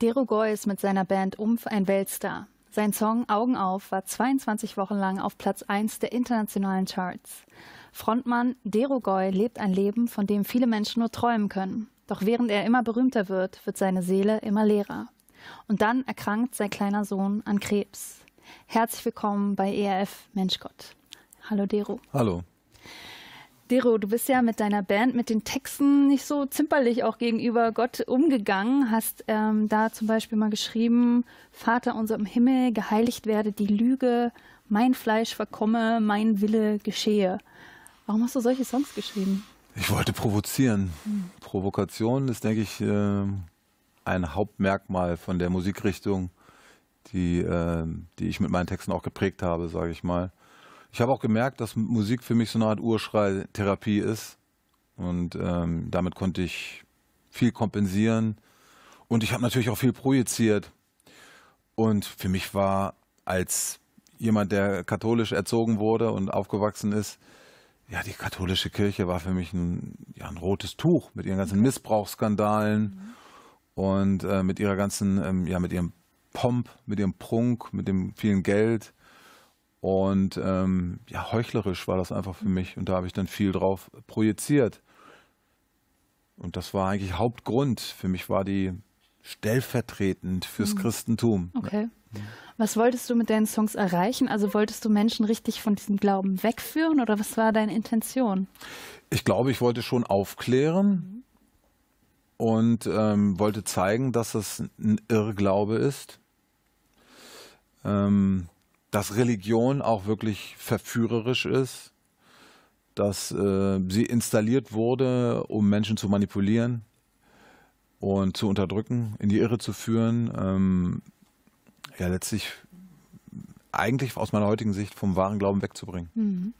Derugoy ist mit seiner Band Umf ein Weltstar. Sein Song Augen auf war 22 Wochen lang auf Platz 1 der internationalen Charts. Frontmann Goy lebt ein Leben, von dem viele Menschen nur träumen können. Doch während er immer berühmter wird, wird seine Seele immer leerer. Und dann erkrankt sein kleiner Sohn an Krebs. Herzlich willkommen bei ERF Menschgott. Hallo Deru. Hallo. Dero, du bist ja mit deiner Band, mit den Texten nicht so zimperlich auch gegenüber Gott umgegangen, hast ähm, da zum Beispiel mal geschrieben, Vater unser im Himmel, geheiligt werde die Lüge, mein Fleisch verkomme, mein Wille geschehe. Warum hast du solche Songs geschrieben? Ich wollte provozieren. Hm. Provokation ist, denke ich, äh, ein Hauptmerkmal von der Musikrichtung, die, äh, die ich mit meinen Texten auch geprägt habe, sage ich mal. Ich habe auch gemerkt, dass Musik für mich so eine Art urschrei ist. Und ähm, damit konnte ich viel kompensieren. Und ich habe natürlich auch viel projiziert. Und für mich war als jemand, der katholisch erzogen wurde und aufgewachsen ist, ja, die katholische Kirche war für mich ein, ja, ein rotes Tuch mit ihren ganzen Missbrauchsskandalen mhm. und äh, mit ihrer ganzen, ähm, ja, mit ihrem Pomp, mit ihrem Prunk, mit dem vielen Geld. Und ähm, ja, heuchlerisch war das einfach für mich. Und da habe ich dann viel drauf projiziert. Und das war eigentlich Hauptgrund. Für mich war die stellvertretend fürs mhm. Christentum. Okay. Was wolltest du mit deinen Songs erreichen? Also wolltest du Menschen richtig von diesem Glauben wegführen oder was war deine Intention? Ich glaube, ich wollte schon aufklären mhm. und ähm, wollte zeigen, dass es ein Irrglaube ist. Ähm, dass Religion auch wirklich verführerisch ist, dass äh, sie installiert wurde, um Menschen zu manipulieren und zu unterdrücken, in die Irre zu führen. Ähm, ja, letztlich eigentlich aus meiner heutigen Sicht vom wahren Glauben wegzubringen. Mhm.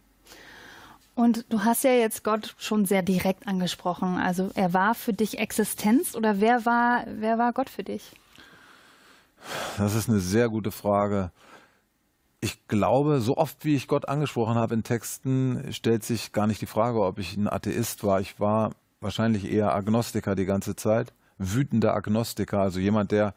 Und du hast ja jetzt Gott schon sehr direkt angesprochen. Also er war für dich Existenz oder wer war, wer war Gott für dich? Das ist eine sehr gute Frage ich glaube, so oft wie ich Gott angesprochen habe in Texten, stellt sich gar nicht die Frage, ob ich ein Atheist war. Ich war wahrscheinlich eher Agnostiker die ganze Zeit, wütender Agnostiker, also jemand, der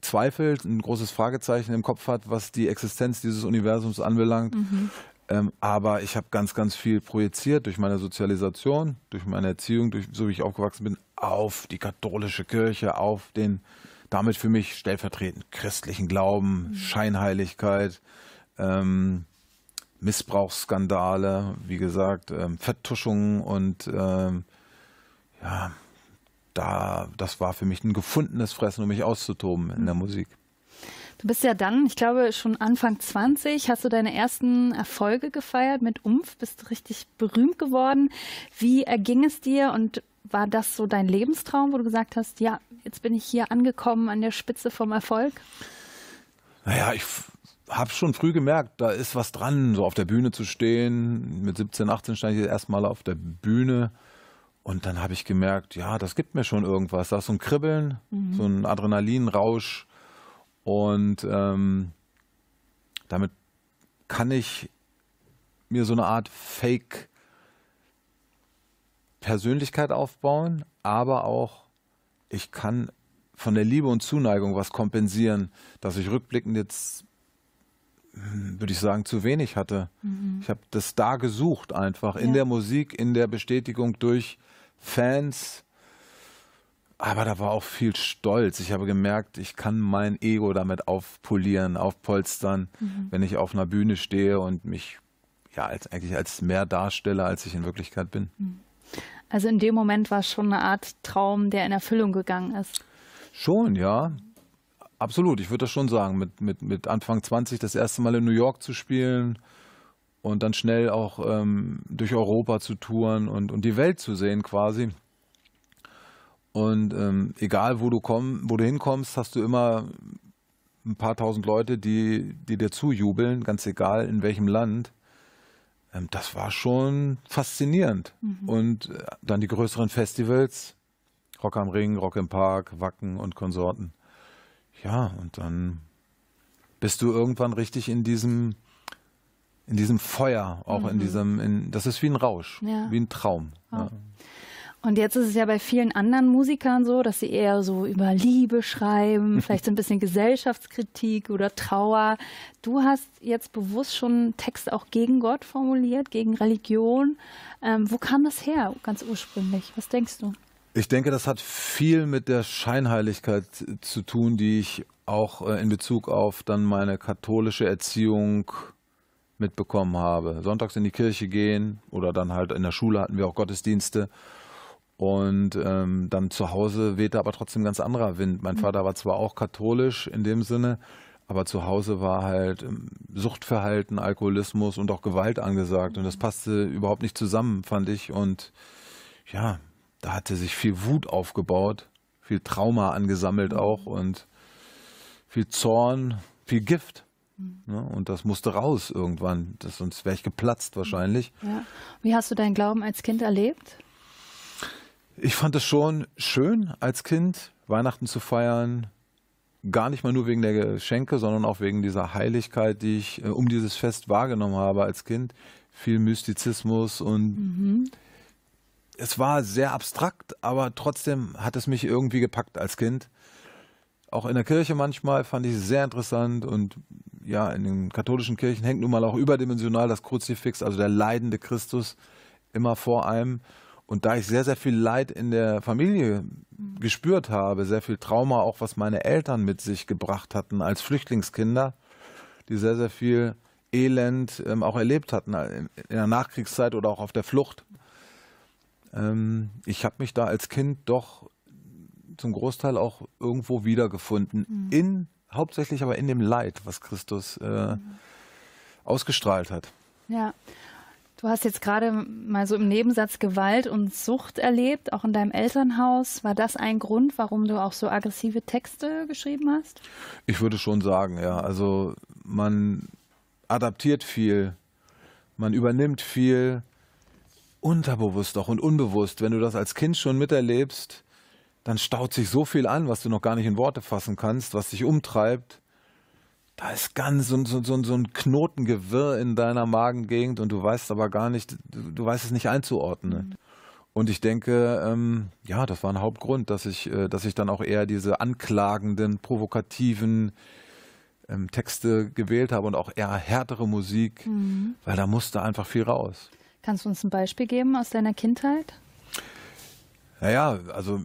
zweifelt, ein großes Fragezeichen im Kopf hat, was die Existenz dieses Universums anbelangt. Mhm. Ähm, aber ich habe ganz, ganz viel projiziert durch meine Sozialisation, durch meine Erziehung, durch so wie ich aufgewachsen bin, auf die katholische Kirche, auf den damit für mich stellvertretend christlichen Glauben, mhm. Scheinheiligkeit, ähm, Missbrauchsskandale, wie gesagt, ähm, Vertuschungen und ähm, ja, da, das war für mich ein gefundenes Fressen, um mich auszutoben in der mhm. Musik. Du bist ja dann, ich glaube, schon Anfang 20, hast du deine ersten Erfolge gefeiert mit Umf, bist richtig berühmt geworden. Wie erging es dir und war das so dein Lebenstraum, wo du gesagt hast, ja, jetzt bin ich hier angekommen an der Spitze vom Erfolg? Naja, ich habe schon früh gemerkt, da ist was dran, so auf der Bühne zu stehen. Mit 17, 18 stand ich das erste auf der Bühne. Und dann habe ich gemerkt, ja, das gibt mir schon irgendwas. Da ist so ein Kribbeln, mhm. so ein Adrenalinrausch. Und ähm, damit kann ich mir so eine Art Fake Persönlichkeit aufbauen, aber auch ich kann von der Liebe und Zuneigung was kompensieren, dass ich rückblickend jetzt, hm, würde ich sagen, zu wenig hatte. Mhm. Ich habe das da gesucht einfach, in ja. der Musik, in der Bestätigung durch Fans. Aber da war auch viel Stolz. Ich habe gemerkt, ich kann mein Ego damit aufpolieren, aufpolstern, mhm. wenn ich auf einer Bühne stehe und mich ja als eigentlich als mehr darstelle, als ich in Wirklichkeit bin. Mhm. Also in dem Moment war es schon eine Art Traum, der in Erfüllung gegangen ist. Schon, ja. Absolut, ich würde das schon sagen. Mit, mit, mit Anfang 20 das erste Mal in New York zu spielen und dann schnell auch ähm, durch Europa zu touren und, und die Welt zu sehen quasi. Und ähm, egal, wo du, komm, wo du hinkommst, hast du immer ein paar tausend Leute, die, die dir zujubeln, ganz egal in welchem Land. Ähm, das war schon faszinierend. Mhm. Und äh, dann die größeren Festivals, Rock am Ring, Rock im Park, Wacken und Konsorten. Ja, und dann bist du irgendwann richtig in diesem, in diesem Feuer, auch mhm. in diesem, in, das ist wie ein Rausch, ja. wie ein Traum. Ja. Ja. Und jetzt ist es ja bei vielen anderen Musikern so, dass sie eher so über Liebe schreiben, vielleicht so ein bisschen Gesellschaftskritik oder Trauer. Du hast jetzt bewusst schon Text auch gegen Gott formuliert, gegen Religion. Ähm, wo kam das her ganz ursprünglich? Was denkst du? Ich denke, das hat viel mit der Scheinheiligkeit zu tun, die ich auch äh, in Bezug auf dann meine katholische Erziehung mitbekommen habe. Sonntags in die Kirche gehen oder dann halt in der Schule hatten wir auch Gottesdienste und ähm, dann zu Hause wehte aber trotzdem ganz anderer Wind. Mein mhm. Vater war zwar auch katholisch in dem Sinne, aber zu Hause war halt ähm, Suchtverhalten, Alkoholismus und auch Gewalt angesagt. Mhm. Und das mhm. passte überhaupt nicht zusammen, fand ich. Und ja, da hatte sich viel Wut aufgebaut, viel Trauma angesammelt mhm. auch und viel Zorn, viel Gift. Ja, mhm. ne? und das musste raus irgendwann, das, sonst wäre ich geplatzt wahrscheinlich. Ja. Wie hast du deinen Glauben als Kind erlebt? Ich fand es schon schön als Kind, Weihnachten zu feiern. Gar nicht mal nur wegen der Geschenke, sondern auch wegen dieser Heiligkeit, die ich äh, um dieses Fest wahrgenommen habe als Kind. Viel Mystizismus und mhm. es war sehr abstrakt, aber trotzdem hat es mich irgendwie gepackt als Kind. Auch in der Kirche manchmal fand ich es sehr interessant und ja, in den katholischen Kirchen hängt nun mal auch überdimensional das Kruzifix, also der leidende Christus, immer vor einem. Und da ich sehr, sehr viel Leid in der Familie mhm. gespürt habe, sehr viel Trauma auch, was meine Eltern mit sich gebracht hatten als Flüchtlingskinder, die sehr, sehr viel Elend ähm, auch erlebt hatten äh, in, in, der Nachkriegszeit oder auch auf der Flucht. Ähm, ich habe mich da als Kind doch zum Großteil auch irgendwo wiedergefunden, mhm. in hauptsächlich aber in dem Leid, was Christus äh, mhm. ausgestrahlt hat. Ja, Du hast jetzt gerade mal so im Nebensatz Gewalt und Sucht erlebt, auch in deinem Elternhaus. War das ein Grund, warum du auch so aggressive Texte geschrieben hast? Ich würde schon sagen, ja. Also man adaptiert viel, man übernimmt viel, unterbewusst auch und unbewusst. Wenn du das als Kind schon miterlebst, dann staut sich so viel an, was du noch gar nicht in Worte fassen kannst, was dich umtreibt da ist ganz so, so, so, so ein Knotengewirr in deiner Magengegend und du weißt aber gar nicht, du, du weißt es nicht einzuordnen. Mhm. Und ich denke, ähm, ja, das war ein Hauptgrund, dass ich, äh, dass ich dann auch eher diese anklagenden, provokativen ähm, Texte gewählt habe und auch eher härtere Musik, mhm. weil da musste einfach viel raus. Kannst du uns ein Beispiel geben aus deiner Kindheit? Naja, also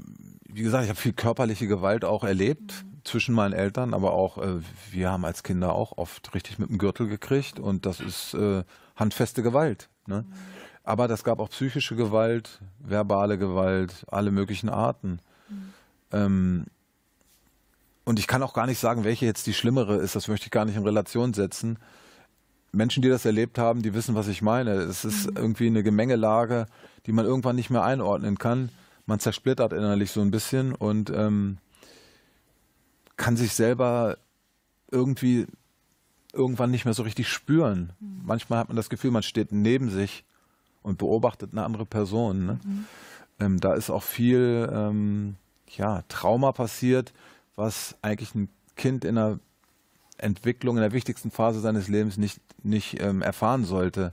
wie gesagt, ich habe viel körperliche Gewalt auch erlebt. Mhm zwischen meinen Eltern, aber auch äh, wir haben als Kinder auch oft richtig mit dem Gürtel gekriegt und das ist äh, handfeste Gewalt. Ne? Mhm. Aber das gab auch psychische Gewalt, verbale Gewalt, alle möglichen Arten. Mhm. Ähm, und ich kann auch gar nicht sagen, welche jetzt die schlimmere ist. Das möchte ich gar nicht in Relation setzen. Menschen, die das erlebt haben, die wissen, was ich meine. Es ist mhm. irgendwie eine Gemengelage, die man irgendwann nicht mehr einordnen kann. Man zersplittert innerlich so ein bisschen und ähm, kann sich selber irgendwie irgendwann nicht mehr so richtig spüren. Mhm. Manchmal hat man das Gefühl, man steht neben sich und beobachtet eine andere Person. Ne? Mhm. Ähm, da ist auch viel ähm, ja, Trauma passiert, was eigentlich ein Kind in der Entwicklung, in der wichtigsten Phase seines Lebens nicht, nicht ähm, erfahren sollte.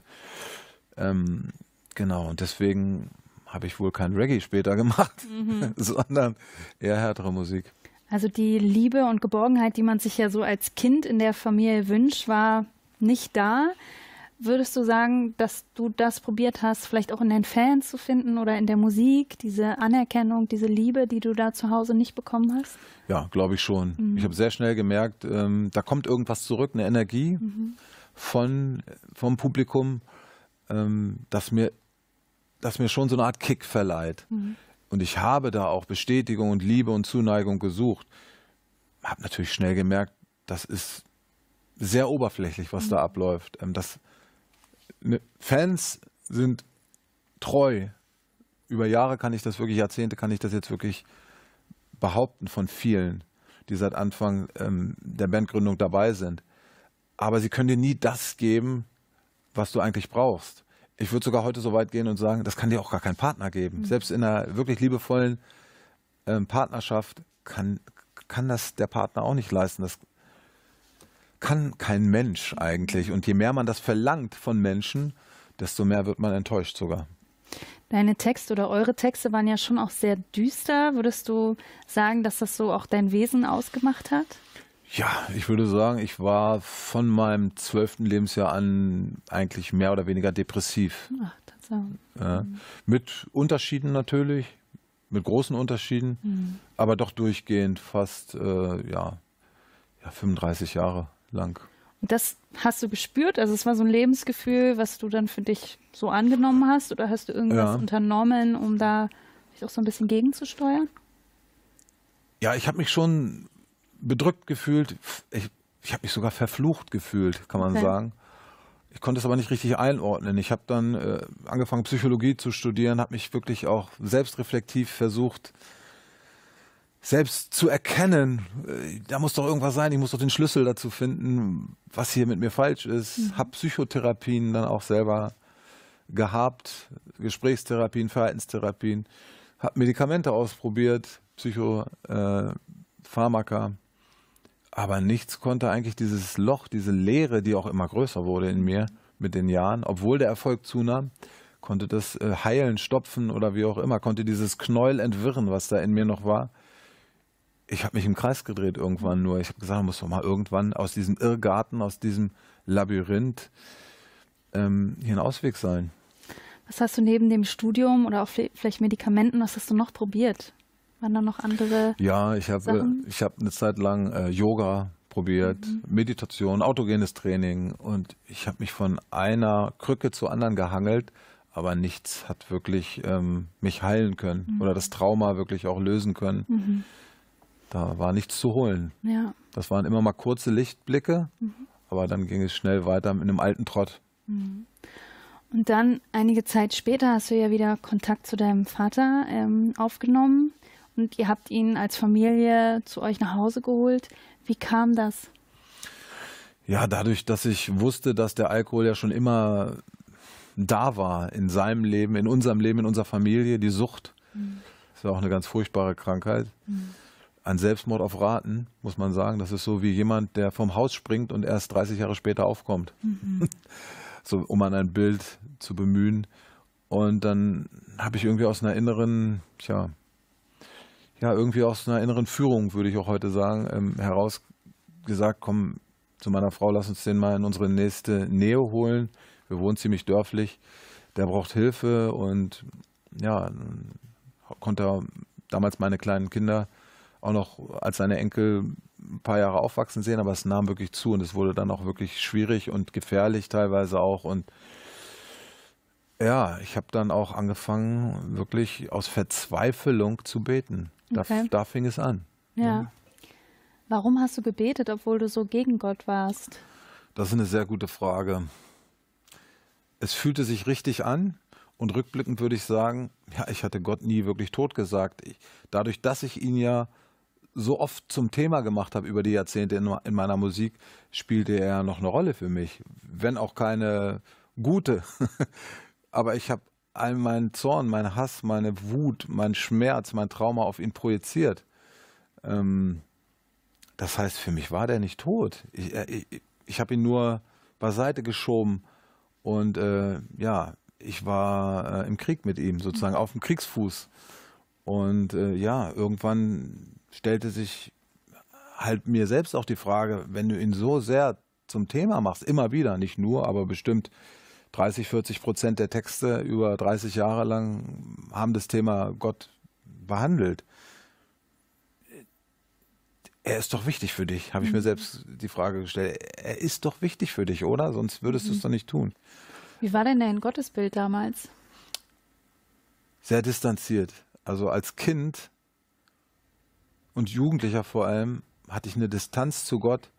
Ähm, genau, und deswegen habe ich wohl kein Reggae später gemacht, mhm. sondern eher härtere Musik. Also die Liebe und Geborgenheit, die man sich ja so als Kind in der Familie wünscht, war nicht da. Würdest du sagen, dass du das probiert hast, vielleicht auch in den Fans zu finden oder in der Musik, diese Anerkennung, diese Liebe, die du da zu Hause nicht bekommen hast? Ja, glaube ich schon. Mhm. Ich habe sehr schnell gemerkt, ähm, da kommt irgendwas zurück, eine Energie mhm. von, vom Publikum, ähm, das, mir, das mir schon so eine Art Kick verleiht. Mhm. Und ich habe da auch Bestätigung und Liebe und Zuneigung gesucht. Habe natürlich schnell gemerkt, das ist sehr oberflächlich, was mhm. da abläuft. Ähm, das, ne, Fans sind treu. Über Jahre kann ich das wirklich, Jahrzehnte kann ich das jetzt wirklich behaupten von vielen, die seit Anfang ähm, der Bandgründung dabei sind. Aber sie können dir nie das geben, was du eigentlich brauchst ich würde sogar heute so weit gehen und sagen, das kann dir auch gar kein Partner geben. Mhm. Selbst in einer wirklich liebevollen ähm, Partnerschaft kann, kann das der Partner auch nicht leisten. Das kann kein Mensch eigentlich. Und je mehr man das verlangt von Menschen, desto mehr wird man enttäuscht sogar. Deine Texte oder eure Texte waren ja schon auch sehr düster. Würdest du sagen, dass das so auch dein Wesen ausgemacht hat? Ja, ich würde sagen, ich war von meinem zwölften Lebensjahr an eigentlich mehr oder weniger depressiv. Ach, Tatsache. Ja. Mit Unterschieden natürlich, mit großen Unterschieden, mhm. aber doch durchgehend fast äh, ja, ja, 35 Jahre lang. Und das hast du gespürt? Also es war so ein Lebensgefühl, was du dann für dich so angenommen hast oder hast du irgendwas ja. unternommen, um da auch so ein bisschen gegenzusteuern? Ja, ich habe mich schon bedrückt gefühlt. Ich, ich habe mich sogar verflucht gefühlt, kann man okay. sagen. Ich konnte es aber nicht richtig einordnen. Ich habe dann äh, angefangen, Psychologie zu studieren, habe mich wirklich auch selbstreflektiv versucht, selbst zu erkennen. Äh, da muss doch irgendwas sein, ich muss doch den Schlüssel dazu finden, was hier mit mir falsch ist. Mhm. Habe Psychotherapien dann auch selber gehabt, Gesprächstherapien, Verhaltenstherapien, habe Medikamente ausprobiert, Psychopharmaka. Äh, aber nichts konnte eigentlich dieses Loch, diese Leere, die auch immer größer wurde in mir mit den Jahren, obwohl der Erfolg zunahm, konnte das äh, heilen, stopfen oder wie auch immer, konnte dieses Knäuel entwirren, was da in mir noch war. Ich habe mich im Kreis gedreht irgendwann nur. Ich habe gesagt, ich muss doch mal irgendwann aus diesem Irrgarten, aus diesem Labyrinth ähm, hier ein Ausweg sein. Was hast du neben dem Studium oder auch vielleicht Medikamenten, was hast du noch probiert? Waren da noch andere? Ja, ich habe ich habe eine Zeit lang äh, Yoga probiert, mhm. Meditation, autogenes Training und ich habe mich von einer Krücke zur anderen gehangelt, aber nichts hat wirklich ähm, mich heilen können mhm. oder das Trauma wirklich auch lösen können. Mhm. Da war nichts zu holen. Ja. Das waren immer mal kurze Lichtblicke, mhm. aber dann ging es schnell weiter mit einem alten Trott. Mhm. Und dann einige Zeit später hast du ja wieder Kontakt zu deinem Vater ähm, aufgenommen und ihr habt ihn als Familie zu euch nach Hause geholt. Wie kam das? Ja, dadurch, dass ich wusste, dass der Alkohol ja schon immer da war in seinem Leben, in unserem Leben, in unserer Familie, die Sucht. Mhm. Ist auch eine ganz furchtbare Krankheit. Mhm. Ein Selbstmord auf Raten, muss man sagen. Das ist so wie jemand, der vom Haus springt und erst 30 Jahre später aufkommt. Mhm. so, um an ein Bild zu bemühen. Und dann habe ich irgendwie aus einer inneren, tja, ja, irgendwie aus einer inneren Führung, würde ich auch heute sagen, ähm, herausgesagt, komm zu meiner Frau, lass uns den mal in unsere nächste Nähe holen. Wir wohnen ziemlich dörflich, der braucht Hilfe und ja, konnte damals meine kleinen Kinder auch noch als seine Enkel ein paar Jahre aufwachsen sehen, aber es nahm wirklich zu und es wurde dann auch wirklich schwierig und gefährlich teilweise auch und ja, ich habe dann auch angefangen, wirklich aus Verzweiflung zu beten. Da, okay. da fing es an. Ja. ja. Warum hast du gebetet, obwohl du so gegen Gott warst? Das ist eine sehr gute Frage. Es fühlte sich richtig an und rückblickend würde ich sagen, ja, ich hatte Gott nie wirklich tot gesagt. Ich, dadurch, dass ich ihn ja so oft zum Thema gemacht habe über die Jahrzehnte in, in meiner Musik, spielte er ja noch eine Rolle für mich, wenn auch keine gute. Aber ich habe all meinen Zorn, meinen Hass, meine Wut, meinen Schmerz, mein Trauma auf ihn projiziert. Ähm, das heißt, für mich war der nicht tot. Ich, äh, ich, ich habe ihn nur beiseite geschoben und äh, ja, ich war äh, im Krieg mit ihm, sozusagen auf dem Kriegsfuß. Und äh, ja, irgendwann stellte sich halt mir selbst auch die Frage, wenn du ihn so sehr zum Thema machst, immer wieder, nicht nur, aber bestimmt 30, 40 Prozent der Texte über 30 Jahre lang haben das Thema Gott behandelt. Er ist doch wichtig für dich, habe ich mhm. mir selbst die Frage gestellt. Er ist doch wichtig für dich, oder? Sonst würdest mhm. du es doch nicht tun. Wie war denn dein Gottesbild damals? Sehr distanziert. Also als Kind und Jugendlicher vor allem hatte ich eine Distanz zu Gott,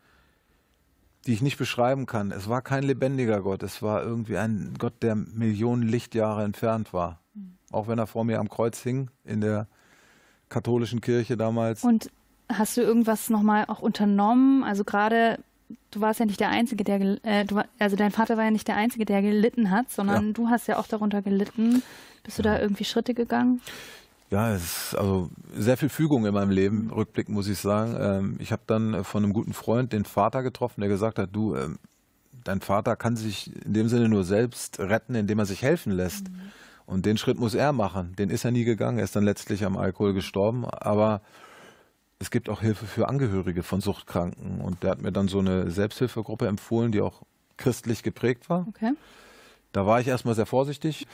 die ich nicht beschreiben kann. Es war kein lebendiger Gott, es war irgendwie ein Gott, der Millionen Lichtjahre entfernt war. Mhm. Auch wenn er vor mir am Kreuz hing, in der katholischen Kirche damals. Und hast du irgendwas nochmal auch unternommen? Also gerade, du warst ja nicht der Einzige, der, äh, war, also dein Vater war ja nicht der Einzige, der gelitten hat, sondern ja. du hast ja auch darunter gelitten. Bist du ja. da irgendwie Schritte gegangen? ja, es ist also sehr viel Fügung in meinem Leben, rückblickend muss ich sagen. Ähm, ich habe dann äh, von einem guten Freund den Vater getroffen, der gesagt hat, du, ähm, dein Vater kann sich in dem Sinne nur selbst retten, indem er sich helfen lässt. Mhm. Und den Schritt muss er machen. Den ist er nie gegangen. Er ist dann letztlich am Alkohol gestorben. Aber es gibt auch Hilfe für Angehörige von Suchtkranken. Und der hat mir dann so eine Selbsthilfegruppe empfohlen, die auch christlich geprägt war. Okay. Da war ich erstmal sehr vorsichtig.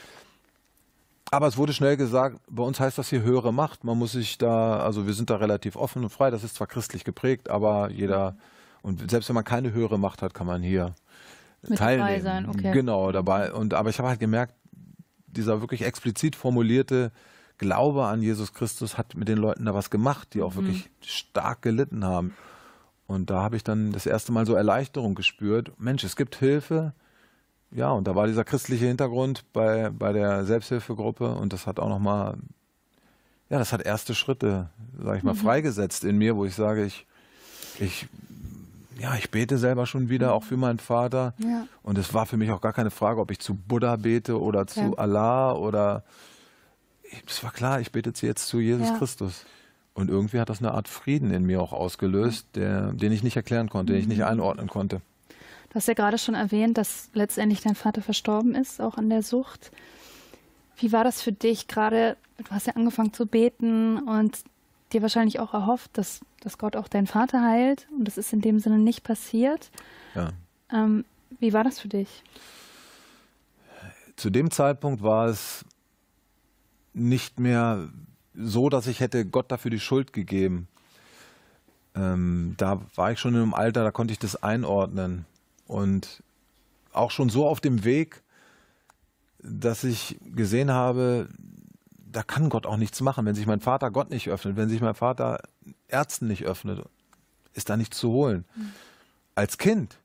Aber es wurde schnell gesagt, bei uns heißt das hier höhere Macht. Man muss sich da, also wir sind da relativ offen und frei. Das ist zwar christlich geprägt, aber jeder, und selbst wenn man keine höhere Macht hat, kann man hier Mit teilnehmen. Dabei sein, okay. Genau, dabei. Und, aber ich habe halt gemerkt, dieser wirklich explizit formulierte Glaube an Jesus Christus hat mit den Leuten da was gemacht, die auch mhm. wirklich mhm. stark gelitten haben. Und da habe ich dann das erste Mal so Erleichterung gespürt. Mensch, es gibt Hilfe ja, und da war dieser christliche Hintergrund bei, bei der Selbsthilfegruppe und das hat auch nochmal, ja, das hat erste Schritte, sag ich mal, mhm. freigesetzt in mir, wo ich sage, ich, ich, ja, ich bete selber schon wieder, mhm. auch für meinen Vater. Ja. Und es war für mich auch gar keine Frage, ob ich zu Buddha bete oder zu Allah oder, es war klar, ich bete jetzt zu Jesus ja. Christus. Und irgendwie hat das eine Art Frieden in mir auch ausgelöst, der, den ich nicht erklären konnte, mhm. den ich nicht mhm. einordnen konnte. Du hast ja gerade schon erwähnt, dass letztendlich dein Vater verstorben ist, auch an der Sucht. Wie war das für dich gerade? Du hast ja angefangen zu beten und dir wahrscheinlich auch erhofft, dass, dass Gott auch deinen Vater heilt. Und das ist in dem Sinne nicht passiert. Ja. Ähm, wie war das für dich? Zu dem Zeitpunkt war es nicht mehr so, dass ich hätte Gott dafür die Schuld gegeben. Ähm, da war ich schon in einem Alter, da konnte ich das einordnen. Und auch schon so auf dem Weg, dass ich gesehen habe, da kann Gott auch nichts machen. Wenn sich mein Vater Gott nicht öffnet, wenn sich mein Vater Ärzten nicht öffnet, ist da nichts zu holen. Mhm. Als Kind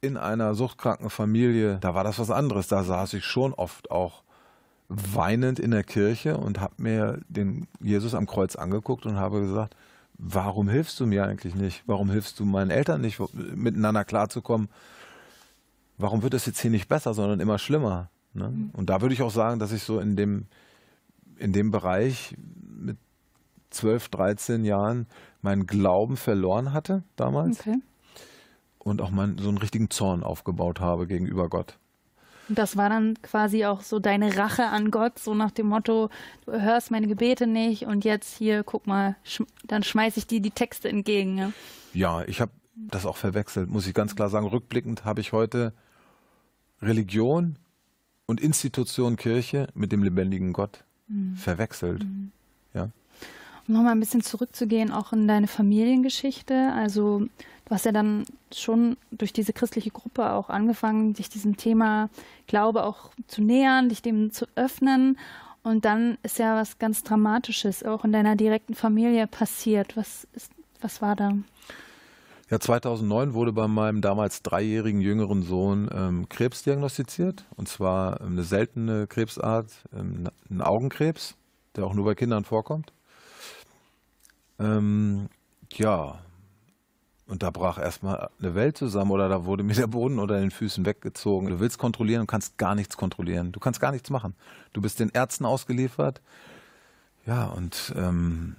in einer suchtkranken Familie, da war das was anderes. Da saß ich schon oft auch weinend in der Kirche und habe mir den Jesus am Kreuz angeguckt und habe gesagt, warum hilfst du mir eigentlich nicht? Warum hilfst du meinen Eltern nicht, miteinander klarzukommen? Warum wird das jetzt hier nicht besser, sondern immer schlimmer? Ne? Mhm. Und da würde ich auch sagen, dass ich so in dem, in dem Bereich mit 12, 13 Jahren meinen Glauben verloren hatte damals. Okay. Und auch meinen, so einen richtigen Zorn aufgebaut habe gegenüber Gott. Und Das war dann quasi auch so deine Rache an Gott, so nach dem Motto, du hörst meine Gebete nicht und jetzt hier, guck mal, sch dann schmeiße ich dir die Texte entgegen. Ne? Ja, ich habe das auch verwechselt, muss ich ganz klar sagen. Rückblickend habe ich heute Religion und Institution Kirche mit dem lebendigen Gott mhm. verwechselt. Mhm. Ja. Um nochmal ein bisschen zurückzugehen, auch in deine Familiengeschichte. Also was ja dann schon durch diese christliche Gruppe auch angefangen, dich diesem Thema Glaube auch zu nähern, dich dem zu öffnen. Und dann ist ja was ganz Dramatisches auch in deiner direkten Familie passiert. Was, ist, was war da? Ja, 2009 wurde bei meinem damals dreijährigen jüngeren Sohn ähm, Krebs diagnostiziert. Und zwar ähm, eine seltene Krebsart, ähm, ein Augenkrebs, der auch nur bei Kindern vorkommt. Ähm, ja, und da brach erstmal eine Welt zusammen oder da wurde mir der Boden unter den Füßen weggezogen. Du willst kontrollieren und kannst gar nichts kontrollieren. Du kannst gar nichts machen. Du bist den Ärzten ausgeliefert. Ja, und ähm,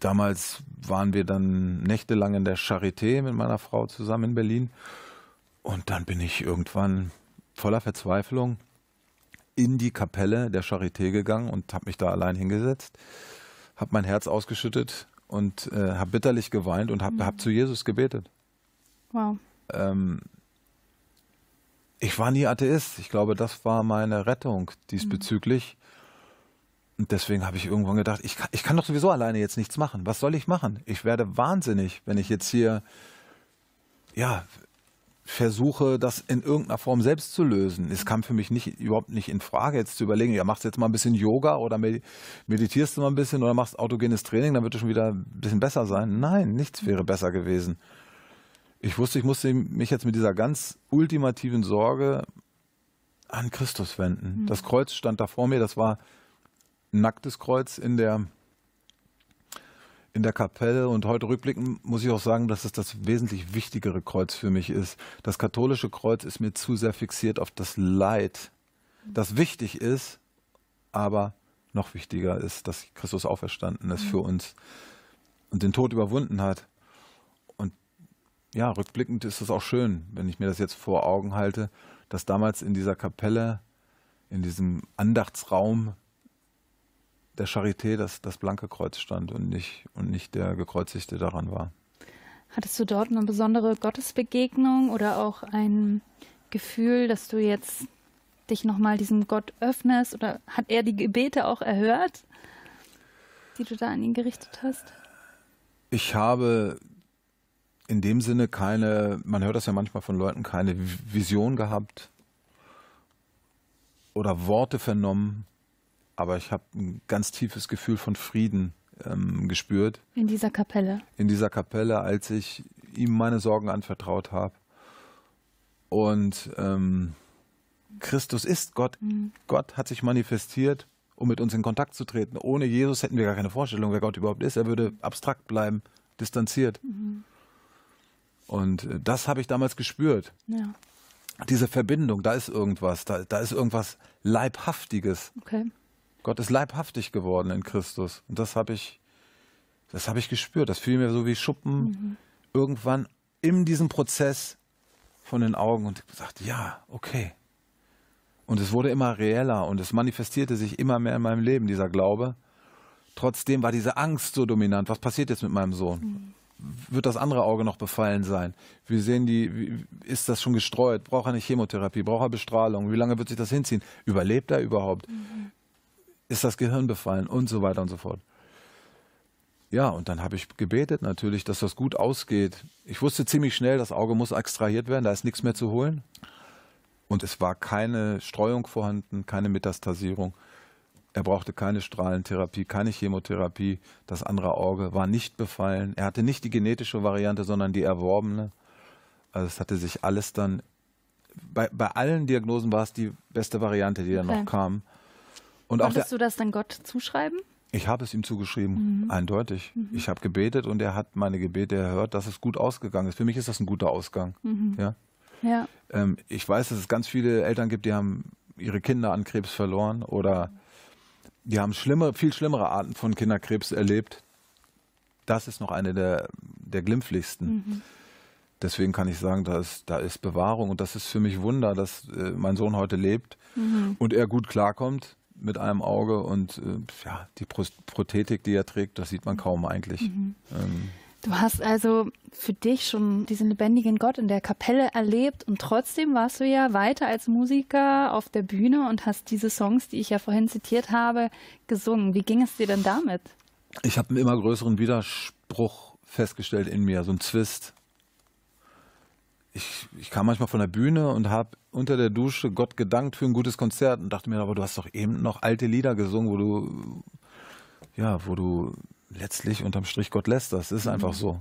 damals waren wir dann nächtelang in der Charité mit meiner Frau zusammen in Berlin. Und dann bin ich irgendwann voller Verzweiflung in die Kapelle der Charité gegangen und habe mich da allein hingesetzt, habe mein Herz ausgeschüttet und äh, habe bitterlich geweint und habe mhm. hab zu Jesus gebetet. Wow. Ähm, ich war nie Atheist. Ich glaube, das war meine Rettung diesbezüglich. Mhm. Und deswegen habe ich irgendwann gedacht, ich kann, ich kann doch sowieso alleine jetzt nichts machen. Was soll ich machen? Ich werde wahnsinnig, wenn ich jetzt hier, ja, versuche, das in irgendeiner Form selbst zu lösen. Es kam für mich nicht, überhaupt nicht in Frage, jetzt zu überlegen, ja, machst jetzt mal ein bisschen Yoga oder meditierst du mal ein bisschen oder machst autogenes Training, dann wird es schon wieder ein bisschen besser sein. Nein, nichts wäre besser gewesen. Ich wusste, ich musste mich jetzt mit dieser ganz ultimativen Sorge an Christus wenden. Hm. Das Kreuz stand da vor mir, das war ein nacktes Kreuz in der in der Kapelle. Und heute rückblickend muss ich auch sagen, dass es das wesentlich wichtigere Kreuz für mich ist. Das katholische Kreuz ist mir zu sehr fixiert auf das Leid, das wichtig ist, aber noch wichtiger ist, dass Christus auferstanden ist mhm. für uns und den Tod überwunden hat. Und ja, rückblickend ist es auch schön, wenn ich mir das jetzt vor Augen halte, dass damals in dieser Kapelle, in diesem Andachtsraum der Charité das, das blanke Kreuz stand und nicht, und nicht der Gekreuzigte daran war. Hattest du dort eine besondere Gottesbegegnung oder auch ein Gefühl, dass du jetzt dich nochmal diesem Gott öffnest? Oder hat er die Gebete auch erhört, die du da an ihn gerichtet hast? Ich habe in dem Sinne keine, man hört das ja manchmal von Leuten, keine Vision gehabt oder Worte vernommen, aber ich habe ein ganz tiefes Gefühl von Frieden ähm, gespürt. In dieser Kapelle. In dieser Kapelle, als ich ihm meine Sorgen anvertraut habe. Und ähm, Christus ist Gott. Mhm. Gott hat sich manifestiert, um mit uns in Kontakt zu treten. Ohne Jesus hätten wir gar keine Vorstellung, wer Gott überhaupt ist. Er würde abstrakt bleiben, distanziert. Mhm. Und äh, das habe ich damals gespürt. Ja. Diese Verbindung, da ist irgendwas, da, da ist irgendwas Leibhaftiges. Okay. Gott ist leibhaftig geworden in Christus. Und das habe ich, das habe ich gespürt. Das fiel mir so wie Schuppen mhm. irgendwann in diesem Prozess von den Augen und gesagt, ja, okay. Und es wurde immer reeller und es manifestierte sich immer mehr in meinem Leben, dieser Glaube. Trotzdem war diese Angst so dominant. Was passiert jetzt mit meinem Sohn? Mhm. wird das andere Auge noch befallen sein? Wie sehen die, ist das schon gestreut? Braucht er nicht Chemotherapie? Braucht er Bestrahlung? Wie lange wird sich das hinziehen? Überlebt er überhaupt? Mhm ist das Gehirn befallen und so weiter und so fort. Ja, und dann habe ich gebetet natürlich, dass das gut ausgeht. Ich wusste ziemlich schnell, das Auge muss extrahiert werden, da ist nichts mehr zu holen. Und es war keine Streuung vorhanden, keine Metastasierung. Er brauchte keine Strahlentherapie, keine Chemotherapie. Das andere Auge war nicht befallen. Er hatte nicht die genetische Variante, sondern die erworbene. Also es hatte sich alles dann, bei, bei allen Diagnosen war es die beste Variante, die dann okay. noch kam. Und Konntest du das dann Gott zuschreiben? Ich habe es ihm zugeschrieben, mhm. eindeutig. Mhm. Ich habe gebetet und er hat meine Gebete erhört, dass es gut ausgegangen ist. Für mich ist das ein guter Ausgang. Mhm. Ja? ja. Ähm, ich weiß, dass es ganz viele Eltern gibt, die haben ihre Kinder an Krebs verloren oder die haben schlimmere, viel schlimmere Arten von Kinderkrebs erlebt. Das ist noch eine der, der glimpflichsten. Mhm. Deswegen kann ich sagen, da ist, da ist Bewahrung und das ist für mich Wunder, dass äh, mein Sohn heute lebt mhm. und er gut klarkommt mit einem Auge und äh, ja, die Prothetik, die er trägt, das sieht man kaum eigentlich. Mhm. Ähm. Du hast also für dich schon diesen lebendigen Gott in der Kapelle erlebt und trotzdem warst du ja weiter als Musiker auf der Bühne und hast diese Songs, die ich ja vorhin zitiert habe, gesungen. Wie ging es dir denn damit? Ich habe einen immer größeren Widerspruch festgestellt in mir, so einen Zwist ich, ich kam manchmal von der Bühne und habe unter der Dusche Gott gedankt für ein gutes Konzert und dachte mir, aber du hast doch eben noch alte Lieder gesungen, wo du, ja, wo du letztlich unterm Strich Gott lässt. Das ist mhm. einfach so.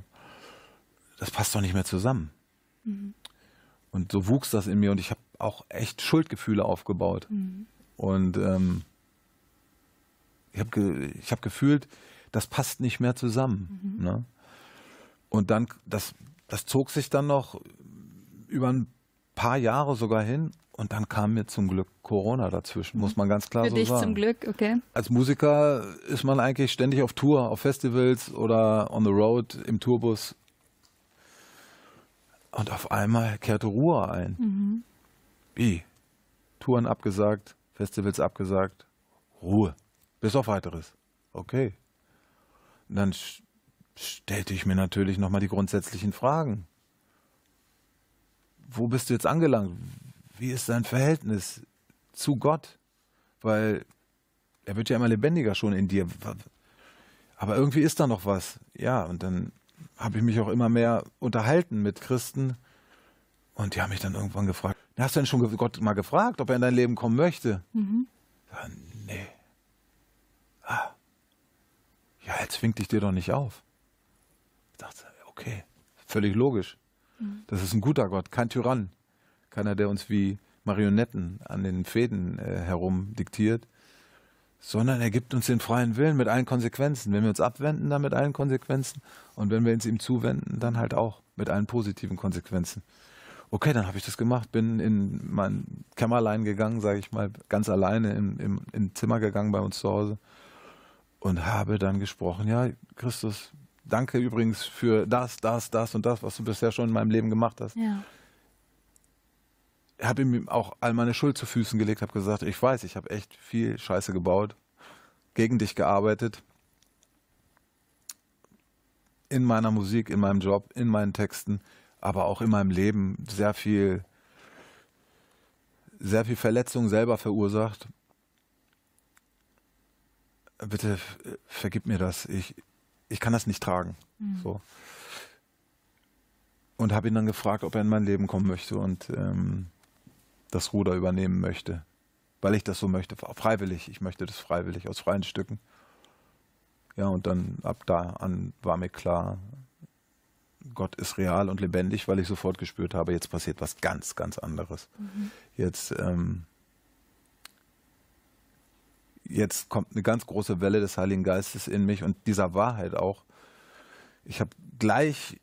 Das passt doch nicht mehr zusammen. Mhm. Und so wuchs das in mir und ich habe auch echt Schuldgefühle aufgebaut. Mhm. Und ähm, ich habe ge hab gefühlt, das passt nicht mehr zusammen. Mhm. Ne? Und dann, das, das zog sich dann noch über ein paar Jahre sogar hin. Und dann kam mir zum Glück Corona dazwischen, muss mhm. man ganz klar Für so dich sagen. zum Glück, okay. Als Musiker ist man eigentlich ständig auf Tour, auf Festivals oder on the road im Tourbus. Und auf einmal kehrte Ruhe ein. Mhm. Wie? Touren abgesagt, Festivals abgesagt, Ruhe. Bis auf weiteres. Okay. Und dann stellte ich mir natürlich nochmal die grundsätzlichen Fragen wo bist du jetzt angelangt? Wie ist dein Verhältnis zu Gott? Weil er wird ja immer lebendiger schon in dir. Aber irgendwie ist da noch was. Ja, und dann habe ich mich auch immer mehr unterhalten mit Christen. Und die haben mich dann irgendwann gefragt, hast du denn schon Gott mal gefragt, ob er in dein Leben kommen möchte? Mhm. Ja, nee. Ah. Ja, jetzt zwingt dich dir doch nicht auf. Ich dachte, okay, völlig logisch. Das ist ein guter Gott, kein Tyrann, keiner, der uns wie Marionetten an den Fäden äh, herum diktiert, sondern er gibt uns den freien Willen mit allen Konsequenzen. Wenn wir uns abwenden, dann mit allen Konsequenzen und wenn wir uns ihm zuwenden, dann halt auch mit allen positiven Konsequenzen. Okay, dann habe ich das gemacht, bin in mein Kämmerlein gegangen, sage ich mal, ganz alleine im, im, im Zimmer gegangen bei uns zu Hause und habe dann gesprochen, ja, Christus, danke übrigens für das, das, das und das, was du bisher schon in meinem Leben gemacht hast. Ja. Habe ihm auch all meine Schuld zu Füßen gelegt, habe gesagt, ich weiß, ich habe echt viel Scheiße gebaut, gegen dich gearbeitet, in meiner Musik, in meinem Job, in meinen Texten, aber auch in meinem Leben sehr viel, sehr viel Verletzung selber verursacht. Bitte vergib mir das. Ich, ich kann das nicht tragen. Mhm. So. Und habe ihn dann gefragt, ob er in mein Leben kommen möchte und ähm, das Ruder übernehmen möchte. Weil ich das so möchte, freiwillig. Ich möchte das freiwillig, aus freien Stücken. Ja, und dann ab da an war mir klar, Gott ist real und lebendig, weil ich sofort gespürt habe, jetzt passiert was ganz, ganz anderes. Mhm. Jetzt ähm, jetzt kommt eine ganz große Welle des Heiligen Geistes in mich und dieser Wahrheit auch. Ich habe gleich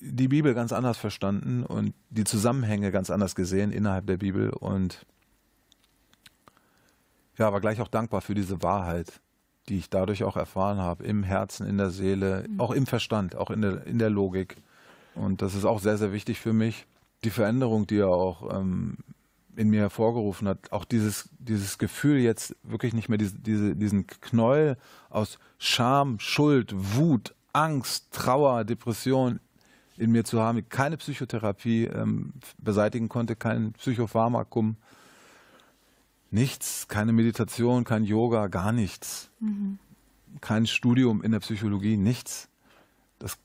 die Bibel ganz anders verstanden und die Zusammenhänge ganz anders gesehen innerhalb der Bibel und ja, aber gleich auch dankbar für diese Wahrheit, die ich dadurch auch erfahren habe, im Herzen, in der Seele, mhm. auch im Verstand, auch in der, in der Logik. Und das ist auch sehr, sehr wichtig für mich. Die Veränderung, die ja auch ähm, in mir hervorgerufen hat. Auch dieses, dieses Gefühl jetzt wirklich nicht mehr diese, diese, diesen Knäuel aus Scham, Schuld, Wut, Angst, Trauer, Depression in mir zu haben, keine Psychotherapie ähm, beseitigen konnte, kein Psychopharmakum, nichts, keine Meditation, kein Yoga, gar nichts, mhm. kein Studium in der Psychologie, nichts. Das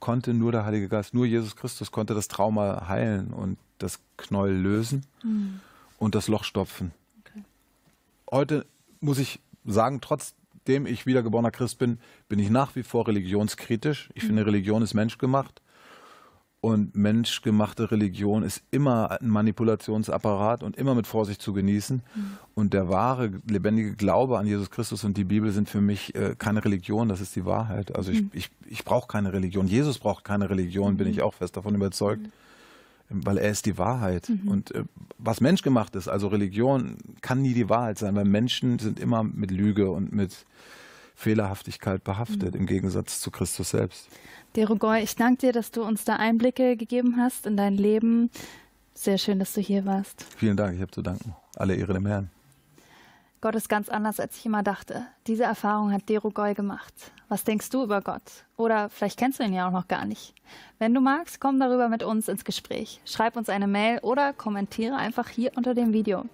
konnte nur der Heilige Geist, nur Jesus Christus konnte das Trauma heilen und das Knäuel lösen mhm. und das Loch stopfen. Okay. Heute muss ich sagen, trotzdem ich wiedergeborener Christ bin, bin ich nach wie vor religionskritisch. Ich mhm. finde, Religion ist menschgemacht. Und menschgemachte Religion ist immer ein Manipulationsapparat und immer mit Vorsicht zu genießen. Mhm. Und der wahre, lebendige Glaube an Jesus Christus und die Bibel sind für mich äh, keine Religion, das ist die Wahrheit. Also mhm. ich, ich brauche keine Religion. Jesus braucht keine Religion, bin hm. ich auch fest davon überzeugt. Hm weil er ist die Wahrheit. Mhm. Und äh, was menschgemacht ist, also Religion, kann nie die Wahrheit sein, weil Menschen sind immer mit Lüge und mit Fehlerhaftigkeit behaftet, mhm. im Gegensatz zu Christus selbst. Derogoy, ich danke dir, dass du uns da Einblicke gegeben hast in dein Leben. Sehr schön, dass du hier warst. Vielen Dank, ich habe zu danken. Alle Ehre dem Herrn. Gott ist ganz anders, als ich immer dachte. Diese Erfahrung hat Goy gemacht. Was denkst du über Gott? Oder vielleicht kennst du ihn ja auch noch gar nicht. Wenn du magst, komm darüber mit uns ins Gespräch. Schreib uns eine Mail oder kommentiere einfach hier unter dem Video.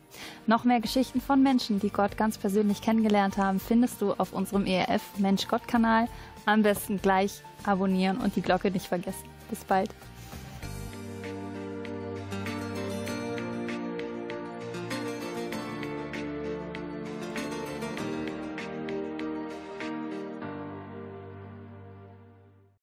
Noch mehr Geschichten von Menschen, die Gott ganz persönlich kennengelernt haben, findest du auf unserem ERF Mensch-Gott-Kanal. Am besten gleich abonnieren und die Glocke nicht vergessen. Bis bald.